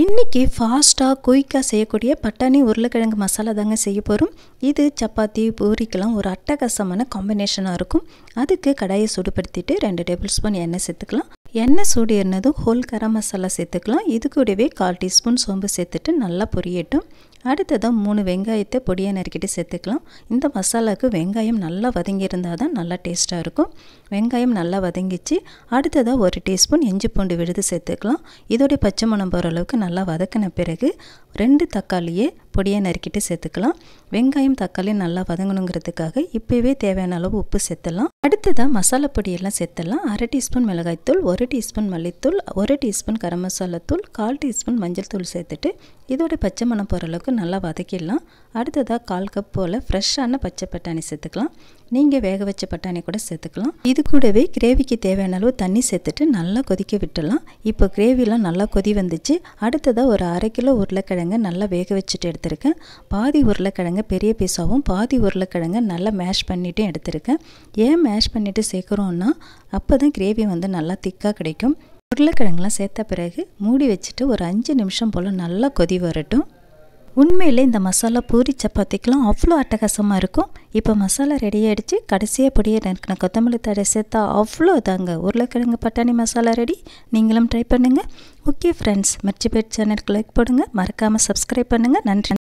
இன்றைக்கி ஃபாஸ்ட்டாக குயிக்காக செய்யக்கூடிய பட்டாணி உருளைக்கிழங்கு மசாலா தாங்க செய்ய போகிறோம் இது சப்பாத்தி பூரிக்கெல்லாம் ஒரு அட்டகாசமான காம்பினேஷனாக இருக்கும் அதுக்கு கடாயை சுடுபடுத்திட்டு ரெண்டு டேபிள் ஸ்பூன் எண்ணெய் சேர்த்துக்கலாம் எண்ணெய் சூடு ஏறினதும் ஹோல் கரம் மசாலா சேர்த்துக்கலாம் இது கூடவே கால் டீஸ்பூன் சோம்பு சேர்த்துட்டு நல்லா பொரியட்டும் அடுத்ததாக மூணு வெங்காயத்தை பொடியாக நறுக்கிட்டு சேர்த்துக்கலாம் இந்த மசாலாவுக்கு வெங்காயம் நல்லா வதங்கியிருந்தால் தான் நல்லா டேஸ்ட்டாக இருக்கும் வெங்காயம் நல்லா வதங்கிச்சு அடுத்ததாக ஒரு டீஸ்பூன் இஞ்சி பூண்டு விழுது சேர்த்துக்கலாம் இதோடைய பச்சை மணம் போகிற அளவுக்கு நல்லா வதக்கின பிறகு ரெண்டு தக்காளியை பொடியாக நறுக்கிட்டு சேர்த்துக்கலாம் வெங்காயம் தக்காளி நல்லா வதங்கணுங்கிறதுக்காக இப்போவே தேவையான அளவு உப்பு சேர்த்துலாம் அடுத்ததாக மசாலா பொடியெல்லாம் சேர்த்துடலாம் அரை டீஸ்பூன் மிளகாய்த்தூள் ஒரு டீஸ்பூன் மல்லித்தூள் ஒரு டீஸ்பூன் கரம் மசாலா தூள் கால் டீஸ்பூன் மஞ்சள் தூள் சேர்த்துட்டு இதோட பச்சை மணம் போகிற அளவுக்கு நல்லா வதக்கிடலாம் அடுத்ததாக கால் கப் போல் ஃப்ரெஷ்ஷான பச்சை பட்டாணி சேர்த்துக்கலாம் நீங்கள் வேக வச்ச பட்டாணி கூட சேர்த்துக்கலாம் இது கூடவே கிரேவிக்கு தேவையான அளவு தண்ணி சேர்த்துட்டு நல்லா கொதிக்க விட்டுடலாம் இப்போ கிரேவிலாம் நல்லா கொதி வந்துச்சு அடுத்ததாக ஒரு அரை கிலோ உருளைக்கிழங்கு உருளைக்கிழங்கு நல்லா வேக வச்சுட்டு எடுத்திருக்கேன் பாதி உருளைக்கிழங்கு பெரிய பீஸாகவும் பாதி உருளைக்கிழங்கு நல்லா மேஷ் பண்ணிவிட்டு எடுத்திருக்கேன் ஏன் மேஷ் பண்ணிவிட்டு சேர்க்குறோன்னா அப்போ தான் கிரேவி வந்து நல்லா திக்காக கிடைக்கும் உருளைக்கிழங்குலாம் சேர்த்த பிறகு மூடி வச்சுட்டு ஒரு அஞ்சு நிமிஷம் போல் நல்லா கொதி வரட்டும் உண்மையிலே இந்த மசாலா பூரி சப்பாத்திக்கெலாம் அவ்வளோ அட்டகாசமாக இருக்கும் இப்போ மசாலா ரெடி ஆகிடுச்சு கடைசியாக பொடியை நறுக்கின கொத்தமல்லி தடை சேர்த்தா அவ்வளோ தாங்க உருளைக்கிழங்கு பட்டாணி மசாலா ரெடி நீங்களும் ட்ரை பண்ணுங்கள் ஓகே ஃப்ரெண்ட்ஸ் மிர்ச்சி பேர் சேனலுக்கு லைக் போடுங்க மறக்காமல் சப்ஸ்கிரைப் பண்ணுங்கள் நன்றி